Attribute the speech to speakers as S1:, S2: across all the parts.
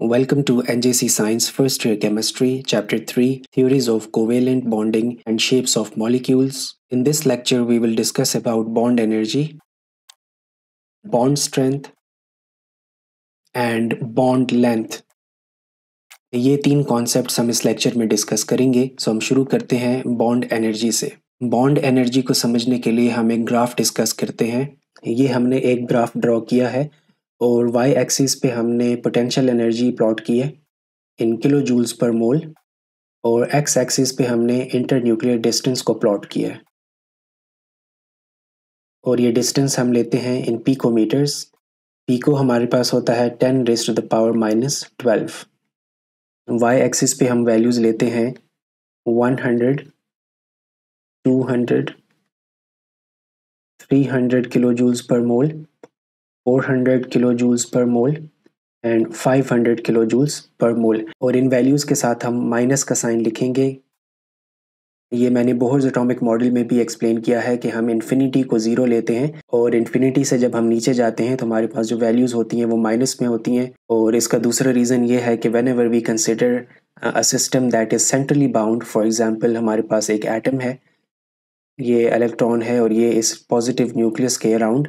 S1: Welcome to NJC Science First Year Chemistry, Chapter 3 Theories of Covalent Bonding and Shapes of Molecules. In this lecture, we will discuss about bond energy, bond strength, and bond length. ये तीन concept हम इस lecture में discuss करेंगे सो हम शुरू करते हैं बॉन्ड एनर्जी से बॉन्ड एनर्जी को समझने के लिए हम एक ग्राफ डिस्कस करते हैं ये हमने एक ग्राफ ड्रॉ किया है और वाई एक्सिस पे हमने पोटेंशियल एनर्जी प्लॉट की है in kilo joules per mole और एक्स एक्सिस पे हमने इंटर न्यूक्लियर डिस्टेंस को प्लॉट किया है और ये डिस्टेंस हम लेते हैं इन पीको मीटर्स पीको हमारे पास होता है ten raise to the power minus twelve Y axis पे हम वैल्यूज़ लेते हैं one hundred two hundred three hundred kilo joules per mole 400 kilo joules per mole and 500 kilo joules per mole और इन values के साथ हम माइनस का sign लिखेंगे ये मैंने बोहर्स एटॉमिक मॉडल में भी एक्सप्लेन किया है कि हम इन्फिनिटी को ज़ीरो लेते हैं और इन्फिनिटी से जब हम नीचे जाते हैं तो हमारे पास जो वैल्यूज़ होती हैं वो माइनस में होती हैं और इसका दूसरा रीज़न ये है कि whenever we consider a system that is centrally bound for example हमारे पास एक एटम है ये इलेक्ट्रॉन है और ये इस पॉजिटिव न्यूक्लियस के अराउंड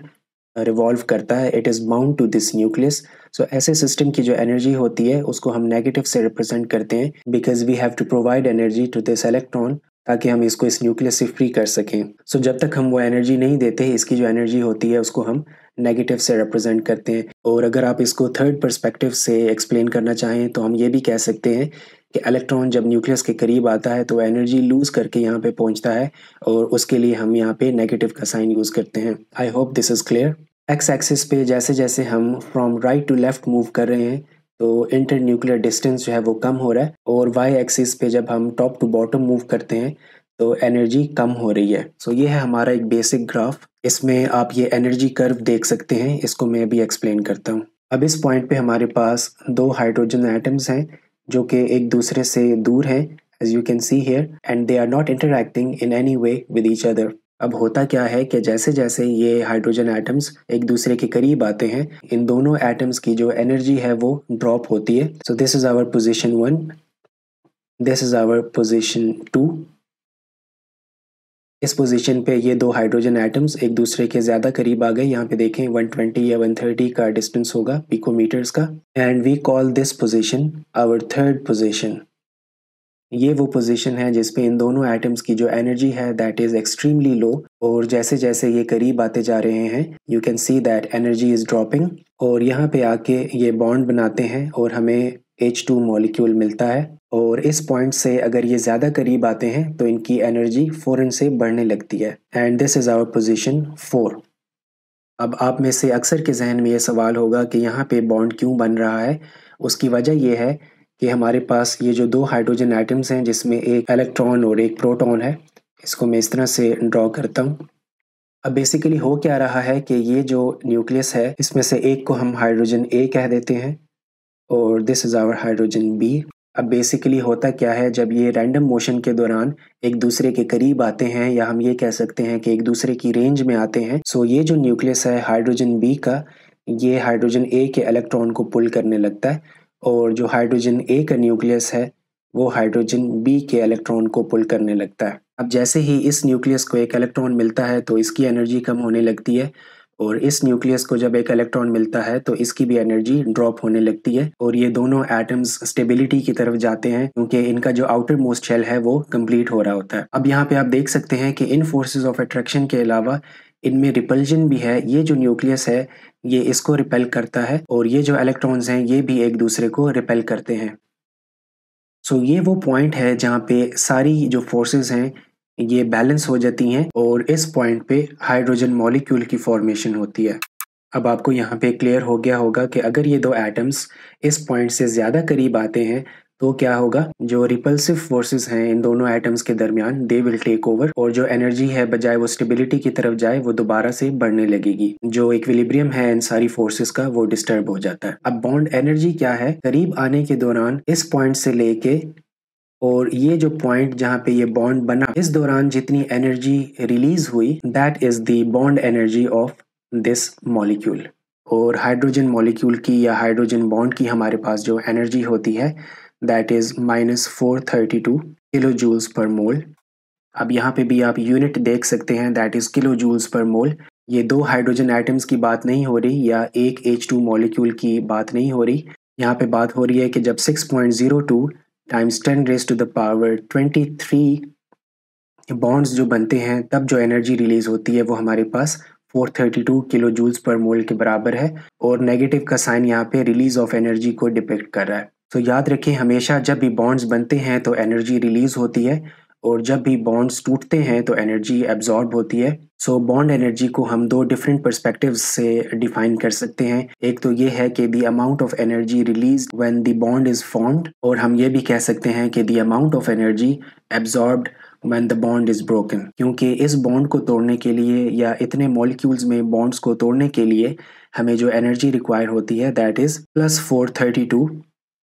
S1: रिवॉल्व करता है it is bound to this nucleus so ऐसे सिस्टम की जो एनर्जी होती है उसको हम नेगेटिव से रिप्रेजेंट करते हैं because we have to provide energy to this electron ताकि हम इसको इस न्यूक्लियस से फ्री कर सकें सो so, जब तक हम वो एनर्जी नहीं देते इसकी जो एनर्जी होती है उसको हम नेगेटिव से रिप्रेजेंट करते हैं और अगर आप इसको थर्ड परस्पेक्टिव से एक्सप्लेन करना चाहें तो हम ये भी कह सकते हैं कि इलेक्ट्रॉन जब न्यूक्लियस के करीब आता है तो एनर्जी लूज़ करके यहाँ पे पहुँचता है और उसके लिए हम यहाँ पे नेगेटिव का साइन यूज़ करते हैं I hope this is clear X axis पे जैसे जैसे हम from right to left move कर रहे हैं तो इंटर न्यूक्लियर डिस्टेंस जो है वो कम हो रहा है और वाई एक्सिस पे जब हम टॉप टू बॉटम मूव करते हैं तो एनर्जी कम हो रही है सो so ये है हमारा एक बेसिक ग्राफ इसमें आप ये एनर्जी कर्व देख सकते हैं इसको मैं अभी एक्सप्लेन करता हूँ अब इस पॉइंट पे हमारे पास दो हाइड्रोजन एटम्स हैं जो कि एक दूसरे से दूर हैं as you can see here and they are not interacting in any way with each other अब होता क्या है कि जैसे जैसे ये हाइड्रोजन एटम्स एक दूसरे के करीब आते हैं इन दोनों एटम्स की जो एनर्जी है वो ड्रॉप होती है so this is our position one this is our position two इस पोजीशन पे ये दो हाइड्रोजन एटम्स एक दूसरे के ज़्यादा करीब आ गए यहाँ पे देखें 120 या 130 का डिस्टेंस होगा पिकोमीटर्स का and we call this position our third position ये वो पोजीशन है जिसपे इन दोनों एटम्स की जो एनर्जी है दैट इज एक्सट्रीमली लो और जैसे जैसे ये करीब आते जा रहे हैं you can see that energy is dropping और यहाँ पे आके ये बॉन्ड बनाते हैं और हमें एच टू मॉलिक्यूल मिलता है और इस पॉइंट से अगर ये ज़्यादा करीब आते हैं तो इनकी एनर्जी फ़ौरन से बढ़ने लगती है and this is our position four अब आप में से अक्सर के जहन में ये सवाल होगा कि यहाँ पे बॉन्ड क्यों बन रहा है उसकी वजह यह है कि हमारे पास ये जो दो हाइड्रोजन आइटम्स हैं जिसमें एक इलेक्ट्रॉन और एक प्रोटॉन है इसको मैं इस तरह से ड्रॉ करता हूँ अब बेसिकली हो क्या रहा है कि ये जो न्यूक्लियस है इसमें से एक को हम हाइड्रोजन ए कह देते हैं और this is our hydrogen B अब बेसिकली होता क्या है जब ये रैंडम मोशन के दौरान एक दूसरे के करीब आते हैं या हम ये कह सकते हैं कि एक दूसरे की रेंज में आते हैं सो ये जो न्यूक्लियस है हाइड्रोजन बी का ये हाइड्रोजन ए के इलेक्ट्रॉन को पुल करने लगता है और जो हाइड्रोजन ए का न्यूक्लियस है वो हाइड्रोजन बी के इलेक्ट्रॉन को पुल करने लगता है अब जैसे ही इस न्यूक्लियस को एक इलेक्ट्रॉन मिलता है तो इसकी एनर्जी कम होने लगती है और इस न्यूक्लियस को जब एक इलेक्ट्रॉन मिलता है तो इसकी भी एनर्जी ड्रॉप होने लगती है और ये दोनों एटम्स स्टेबिलिटी की तरफ जाते हैं क्योंकि इनका जो आउटर मोस्ट शेल है वो कंप्लीट हो रहा होता है अब यहाँ पे आप देख सकते हैं कि इन फोर्सेज ऑफ अट्रैक्शन के अलावा इनमें रिपल्जन भी है ये जो न्यूक्लियस है ये इसको रिपेल करता है और ये जो इलेक्ट्रॉन्स हैं ये भी एक दूसरे को रिपेल करते हैं सो so, ये वो पॉइंट है जहाँ पे सारी जो फोर्सेस हैं ये बैलेंस हो जाती हैं और इस पॉइंट पे हाइड्रोजन मॉलिक्यूल की फॉर्मेशन होती है अब आपको यहाँ पे क्लियर हो गया होगा कि अगर ये दो एटम्स इस पॉइंट से ज़्यादा करीब आते हैं तो क्या होगा जो रिपल्सिव फोर्सेस हैं इन दोनों एटम्स के दरमियान दे विल टेक ओवर और जो एनर्जी है बजाय वो स्टेबिलिटी की तरफ जाए वो दोबारा से बढ़ने लगेगी जो इक्विलिब्रियम है इन सारी फोर्सेस का वो डिस्टर्ब हो जाता है अब बॉन्ड एनर्जी क्या है करीब आने के दौरान इस पॉइंट से लेके और ये जो पॉइंट जहाँ पे ये बॉन्ड बना इस दौरान जितनी एनर्जी रिलीज हुई that is the bond energy of this molecule और हाइड्रोजन मॉलिक्यूल की या हाइड्रोजन बॉन्ड की हमारे पास जो एनर्जी होती है that is minus four thirty two kilo joules per mole अब यहाँ पे भी आप यूनिट देख सकते हैं that is kilo joules per मोल ये दो हाइड्रोजन एटम्स की बात नहीं हो रही या एक एच टू मॉलिक्यूल की बात नहीं हो रही यहाँ पे बात हो रही है कि जब 6.02 times ten raise to the power twenty three bonds जो बनते हैं तब जो एनर्जी रिलीज होती है वो हमारे पास 432 किलो जूल्स पर मोल के बराबर है और नेगेटिव का साइन यहाँ पे रिलीज ऑफ एनर्जी को डिपेक्ट कर रहा है तो याद रखें हमेशा जब भी बॉन्ड्स बनते हैं तो एनर्जी रिलीज होती है और जब भी बॉन्ड्स टूटते हैं तो एनर्जी एब्जॉर्ब होती है सो बॉन्ड एनर्जी को हम दो डिफरेंट परस्पेक्टिव से डिफाइन कर सकते हैं एक तो ये है कि the amount of energy release when the bond is formed और हम ये भी कह सकते हैं कि the amount of energy absorb when the bond is broken क्योंकि इस बॉन्ड को तोड़ने के लिए या इतने मोलिक्यूल्स में बॉन्ड्स को तोड़ने के लिए हमें जो एनर्जी रिक्वायर होती है that is plus four thirty two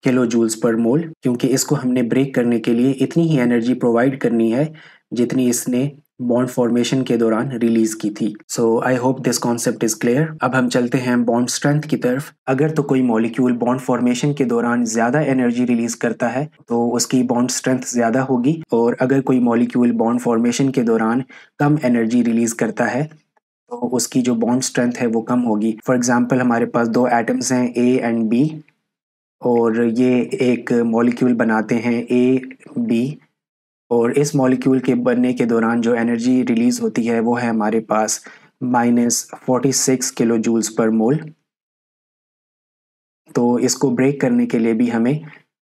S1: kilo joules per mole क्योंकि इसको हमने ब्रेक करने के लिए इतनी ही एनर्जी प्रोवाइड करनी है जितनी इसने बॉन्ड फॉर्मेशन के दौरान रिलीज की थी so I hope this concept is clear अब हम चलते हैं बॉन्ड स्ट्रेंथ की तरफ अगर तो कोई मॉलिक्यूल बॉन्ड फॉर्मेशन के दौरान ज्यादा एनर्जी रिलीज करता है तो उसकी बॉन्ड स्ट्रेंथ ज्यादा होगी और अगर कोई मॉलिक्यूल बॉन्ड फॉर्मेशन के दौरान कम एनर्जी रिलीज करता है तो उसकी जो बॉन्ड स्ट्रेंथ है वो कम होगी फॉर एग्जाम्पल हमारे पास दो एटम्स हैं ए एंड बी और ये एक मॉलिक्यूल बनाते हैं ए बी और इस मॉलिक्यूल के बनने के दौरान जो एनर्जी रिलीज़ होती है वो है हमारे पास minus forty six kilo joules per mole तो इसको ब्रेक करने के लिए भी हमें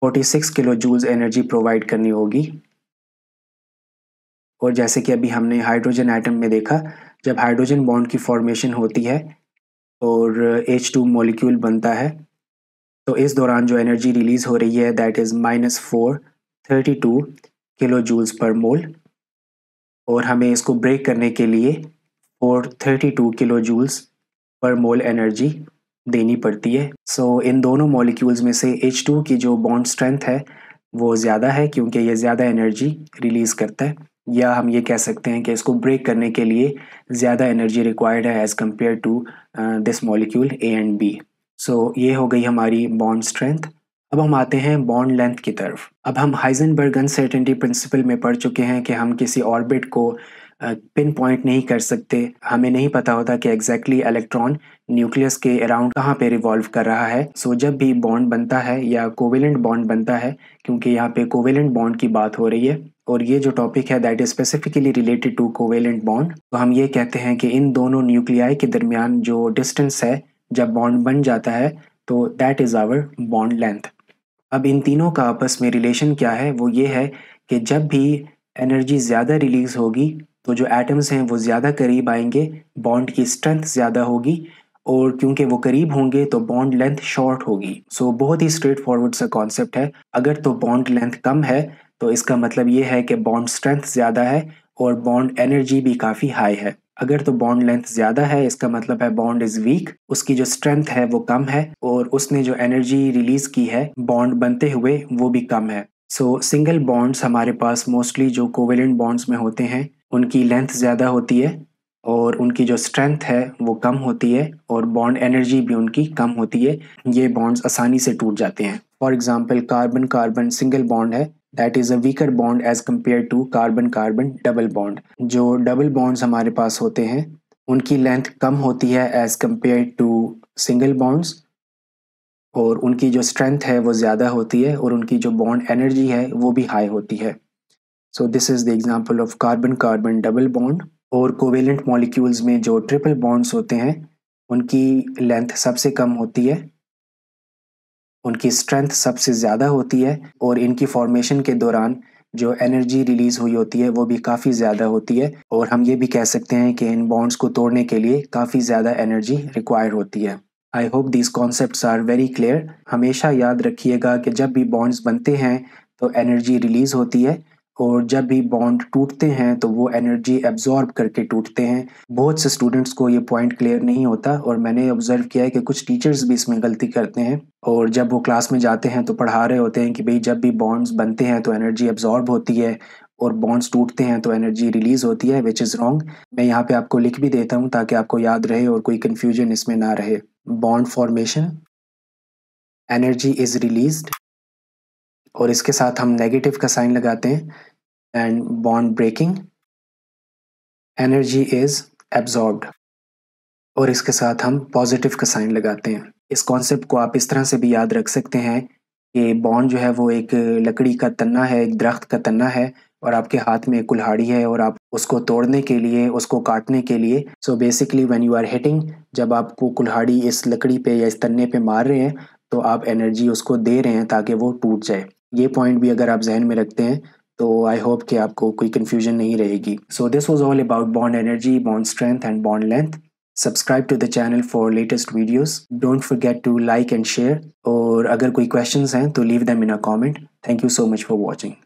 S1: forty six kilo joules energy provide करनी होगी और जैसे कि अभी हमने हाइड्रोजन आइटम में देखा जब हाइड्रोजन बॉन्ड की फॉर्मेशन होती है और H2 मॉलिक्यूल बनता है तो इस दौरान जो एनर्जी रिलीज हो रही है that is minus four thirty two kilo joules per mole और हमें इसको ब्रेक करने के लिए four thirty two kilo joules per mole energy देनी पड़ती है सो so, इन दोनों मॉलिक्यूल्स में से एच टू की जो बॉन्ड स्ट्रेंथ है वो ज़्यादा है क्योंकि ये ज़्यादा एनर्जी रिलीज़ करता है या हम ये कह सकते हैं कि इसको ब्रेक करने के लिए ज़्यादा एनर्जी रिक्वायर्ड है as compare to this molecule A and B so so, ये हो गई हमारी बॉन्ड स्ट्रेंथ अब हम आते हैं बॉन्ड लेंथ की तरफ अब हम हाइजनबर्ग अनसर्टेनिटी प्रिंसिपल में पढ़ चुके हैं कि हम किसी ऑर्बिट को पिन पॉइंट नहीं कर सकते हमें नहीं पता होता कि एग्जैक्टली इलेक्ट्रॉन न्यूक्लियस के अराउंड कहाँ पे रिवॉल्व कर रहा है सो so, जब भी बॉन्ड बनता है या कोवेलेंट बॉन्ड बनता है क्योंकि यहाँ पे कोवेलेंट बॉन्ड की बात हो रही है और ये जो टॉपिक है that is specifically related to covalent bond तो हम ये कहते हैं कि इन दोनों न्यूक्लियाई के दरमियान जो डिस्टेंस है जब बॉन्ड बन जाता है तो that is our bond length अब इन तीनों का आपस में रिलेशन क्या है वो ये है कि जब भी एनर्जी ज़्यादा रिलीज़ होगी तो जो एटम्स हैं वो ज़्यादा करीब आएंगे बॉन्ड की स्ट्रेंथ ज़्यादा होगी और क्योंकि वो करीब होंगे तो बॉन्ड लेंथ शॉर्ट होगी सो so, बहुत ही स्ट्रेट फॉरवर्ड सा कॉन्सेप्ट है अगर तो बॉन्ड लेंथ कम है तो इसका मतलब ये है कि बॉन्ड स्ट्रेंथ ज़्यादा है और बॉन्ड एनर्जी भी काफ़ी हाई है अगर तो बॉन्ड लेंथ ज्यादा है इसका मतलब है बॉन्ड इज वीक उसकी जो स्ट्रेंथ है वो कम है और उसने जो एनर्जी रिलीज की है बॉन्ड बनते हुए वो भी कम है सो सिंगल बॉन्ड्स हमारे पास मोस्टली जो कोवेलेंट बॉन्ड्स में होते हैं उनकी लेंथ ज़्यादा होती है और उनकी जो स्ट्रेंथ है वो कम होती है और बॉन्ड एनर्जी भी उनकी कम होती है ये बॉन्ड्स आसानी से टूट जाते हैं for example carbon carbon single bond है that is a weaker bond as compare to carbon carbon double bond जो डबल बॉन्ड्स हमारे पास होते हैं उनकी लेंथ कम होती है as compare to single bonds और उनकी जो स्ट्रेंथ है वो ज़्यादा होती है और उनकी जो बॉन्ड एनर्जी है वो भी हाई होती है so this is the example of carbon carbon double bond और कोवेलेंट मॉलिक्यूल्स में जो ट्रिपल बॉन्ड्स होते हैं उनकी लेंथ सबसे कम होती है उनकी स्ट्रेंथ सबसे ज़्यादा होती है और इनकी फॉर्मेशन के दौरान जो एनर्जी रिलीज़ हुई होती है वो भी काफ़ी ज़्यादा होती है और हम ये भी कह सकते हैं कि इन बॉन्ड्स को तोड़ने के लिए काफ़ी ज़्यादा एनर्जी रिक्वायर होती है I hope these concept are very clear हमेशा याद रखिएगा कि जब भी बॉन्ड्स बनते हैं तो एनर्जी रिलीज़ होती है और जब भी बॉन्ड टूटते हैं तो वो एनर्जी एब्जॉर्ब करके टूटते हैं बहुत से स्टूडेंट्स को ये पॉइंट क्लियर नहीं होता और मैंने ऑब्जर्व किया है कि कुछ टीचर्स भी इसमें गलती करते हैं और जब वो क्लास में जाते हैं तो पढ़ा रहे होते हैं कि भाई जब भी बॉन्ड्स बनते हैं तो एनर्जी एब्जॉर्ब होती है और बॉन्ड्स टूटते हैं तो एनर्जी रिलीज होती है विच इज़ रॉन्ग मैं यहाँ पे आपको लिख भी देता हूँ ताकि आपको याद रहे और कोई कन्फ्यूजन इसमें ना रहे bond formation energy is released और इसके साथ हम नेगेटिव का साइन लगाते हैं and bond breaking energy is absorb और इसके साथ हम पॉजिटिव का साइन लगाते हैं इस कॉन्सेप्ट को आप इस तरह से भी याद रख सकते हैं कि बॉन्ड जो है वो एक लकड़ी का तन्ना है एक दरख्त का तन्ना है और आपके हाथ में एक कुल्हाड़ी है और आप उसको तोड़ने के लिए उसको काटने के लिए so basically when you are hitting जब आपको कुल्हाड़ी इस लकड़ी पे या इस तन्ने पे मार रहे हैं तो आप एनर्जी उसको दे रहे हैं ताकि वो टूट जाए ये पॉइंट भी अगर आप जहन में रखते हैं तो आई होप कि आपको कोई कन्फ्यूजन नहीं रहेगी so this was all about bond energy bond strength and bond length subscribe to the channel for latest videos don't forget to like and share और अगर कोई क्वेश्चन हैं तो leave them in a comment thank you so much for watching